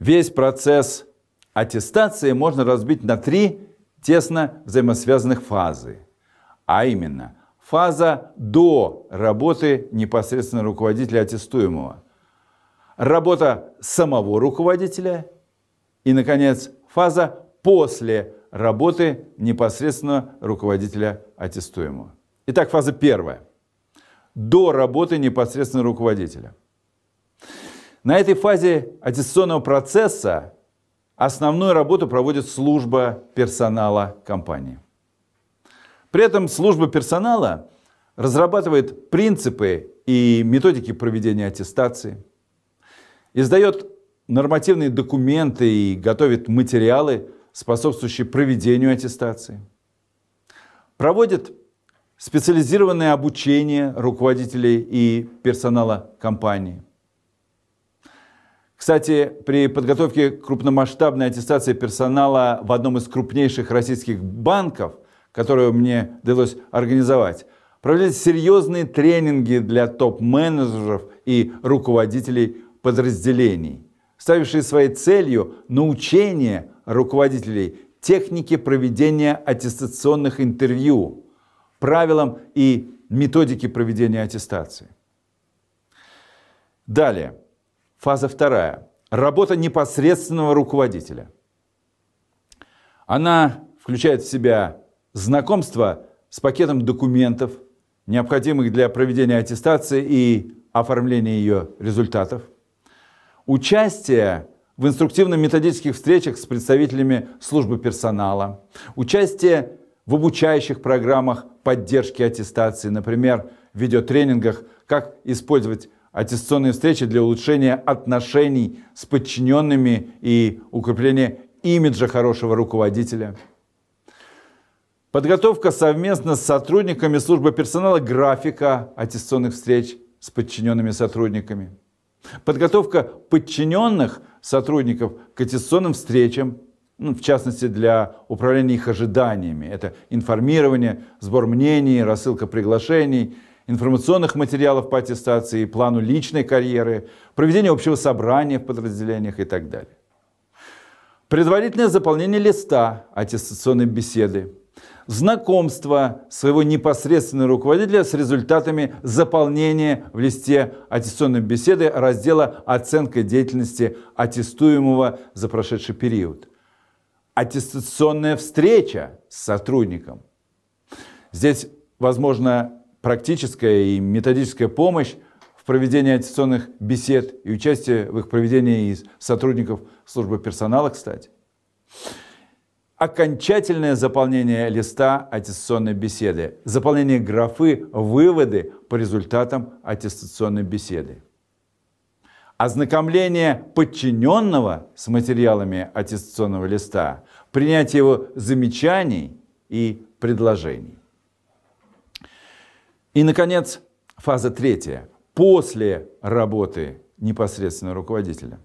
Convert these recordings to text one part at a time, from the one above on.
Весь процесс аттестации можно разбить на три тесно взаимосвязанных фазы, а именно фаза до работы непосредственно руководителя аттестуемого, работа самого руководителя и, наконец, фаза после работы непосредственно руководителя аттестуемого. Итак, фаза первая. До работы непосредственно руководителя. На этой фазе аттестационного процесса основную работу проводит служба персонала компании. При этом служба персонала разрабатывает принципы и методики проведения аттестации, издает нормативные документы и готовит материалы, способствующие проведению аттестации, проводит специализированное обучение руководителей и персонала компании – кстати, при подготовке крупномасштабной аттестации персонала в одном из крупнейших российских банков, которую мне довелось организовать, проводились серьезные тренинги для топ-менеджеров и руководителей подразделений, ставившие своей целью научение руководителей технике проведения аттестационных интервью, правилам и методике проведения аттестации. Далее – Фаза вторая. Работа непосредственного руководителя. Она включает в себя знакомство с пакетом документов, необходимых для проведения аттестации и оформления ее результатов, участие в инструктивно-методических встречах с представителями службы персонала, участие в обучающих программах поддержки аттестации, например, в видеотренингах «Как использовать аттестационные встречи для улучшения отношений с подчиненными и укрепления имиджа хорошего руководителя. Подготовка совместно с сотрудниками службы персонала графика аттестационных встреч с подчиненными сотрудниками. Подготовка подчиненных сотрудников к аттестационным встречам, ну, в частности для управления их ожиданиями. Это информирование, сбор мнений, рассылка приглашений – информационных материалов по аттестации, плану личной карьеры, проведению общего собрания в подразделениях и так далее. Предварительное заполнение листа аттестационной беседы, знакомство своего непосредственного руководителя с результатами заполнения в листе аттестационной беседы раздела «Оценка деятельности аттестуемого за прошедший период». Аттестационная встреча с сотрудником. Здесь, возможно, практическая и методическая помощь в проведении аттестационных бесед и участие в их проведении из сотрудников службы персонала, кстати. Окончательное заполнение листа аттестационной беседы. Заполнение графы «Выводы по результатам аттестационной беседы». Ознакомление подчиненного с материалами аттестационного листа, принятие его замечаний и предложений. И, наконец, фаза третья. После работы непосредственного руководителя.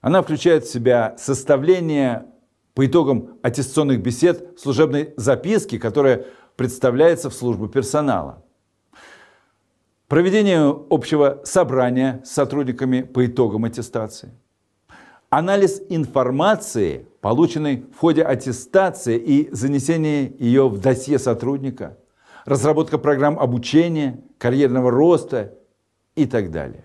Она включает в себя составление по итогам аттестационных бесед служебной записки, которая представляется в службу персонала. Проведение общего собрания с сотрудниками по итогам аттестации. Анализ информации, полученной в ходе аттестации и занесение ее в досье сотрудника – разработка программ обучения, карьерного роста и так далее.